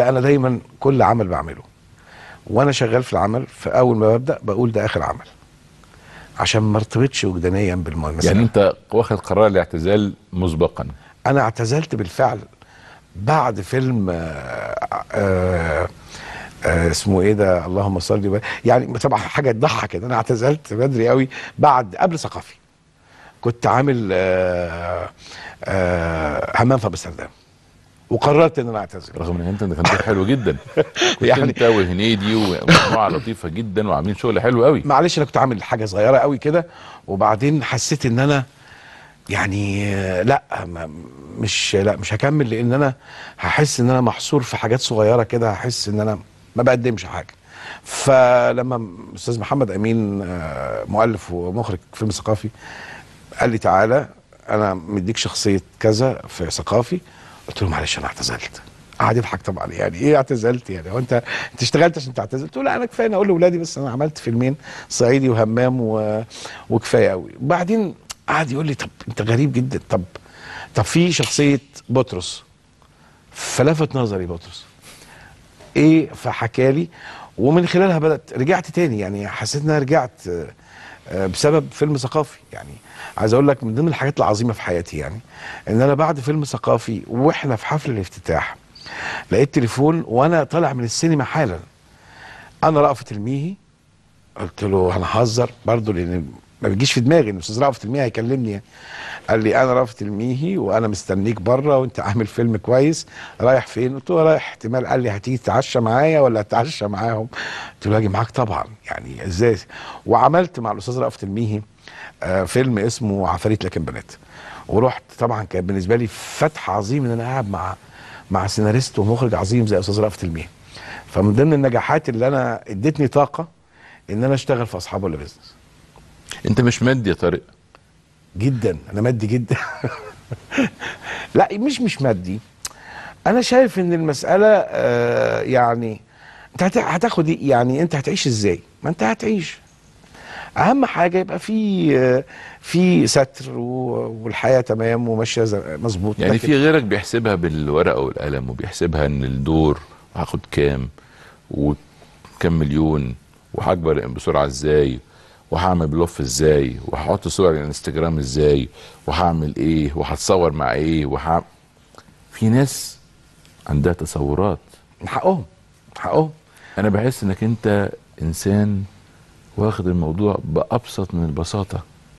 انا دايما كل عمل بعمله وانا شغال في العمل فاول ما ببدا بقول ده اخر عمل عشان ما ارتبطش وجدانيا بالمسألة يعني انت واخد قرار الاعتزال مسبقا انا اعتزلت بالفعل بعد فيلم آآ آه، آآ آه، آآ آه، اسمه ايه ده اللهم صل يعني طبعا حاجه تضحك كده انا اعتزلت بدري قوي بعد قبل ثقافي كنت عامل همام في امستردام وقررت ان انا اعتذر رغم ان انت كنت حلو جدا كنت يعني انت وهنيدي ومجموعه لطيفه جدا وعاملين شغل حلو قوي معلش انا كنت عامل حاجه صغيره قوي كده وبعدين حسيت ان انا يعني لا مش لا مش هكمل لان انا هحس ان انا محصور في حاجات صغيره كده هحس ان انا ما بقدمش حاجه فلما استاذ محمد امين آه، مؤلف ومخرج فيلم ثقافي قال لي تعالى انا مديك شخصيه كذا في ثقافي قلت له معلش انا اعتزلت قعد يضحك طبعا يعني ايه اعتزلت يعني هو انت انت اشتغلت عشان تعتزل قلت له لا انا كفايه انا اقول لاولادي بس انا عملت فيلمين صعيدي وهمام و... وكفايه قوي وبعدين قعد يقول لي طب انت غريب جدا طب طب في شخصيه بطرس فلفت نظري بطرس ايه فحكى لي ومن خلالها بدات رجعت تاني يعني حسيت ان انا رجعت آه، بسبب فيلم ثقافي يعني عايز اقول لك من ضمن الحاجات العظيمه في حياتي يعني ان انا بعد فيلم ثقافي واحنا في حفل الافتتاح لقيت تليفون وانا طالع من السينما حالا انا رأفت الميهي قلت له هنهزر برضه لان ما بيجيش في دماغي ان استاذ رأفت الميهي هيكلمني قال لي انا رأفت الميهي وانا مستنيك بره وانت عامل فيلم كويس رايح فين؟ قلت له رايح احتمال قال لي هتيجي تتعشى معايا ولا هتعشى معاهم؟ قلت له هاجي معاك طبعا يعني ازاي؟ وعملت مع الاستاذ رأفت الميهي آه فيلم اسمه عفاريت لكن بنات ورحت طبعا كان بالنسبه لي فتح عظيم ان انا قاعد مع مع سيناريست ومخرج عظيم زي استاذ رأفت الميهي فمن ضمن النجاحات اللي انا ادتني طاقه ان انا اشتغل في اصحابه اللي بيزنس انت مش مادي يا طارق جدا انا مادي جدا لا مش مش مادي انا شايف ان المساله آه، يعني انت هتاخد إيه؟ يعني انت هتعيش ازاي ما انت هتعيش اهم حاجه يبقى في آه، في ستر والحياه تمام وماشيه مظبوط يعني في غيرك بيحسبها بالورقه والقلم وبيحسبها ان الدور هاخد كام وكام مليون وهكبر بسرعه ازاي وهعمل بلوف ازاي وهحط صور الانستجرام ازاي وهعمل ايه وهتصور مع ايه وهعمل في ناس عندها تصورات من حقهم من حقهم انا بحس انك انت انسان واخد الموضوع بابسط من البساطه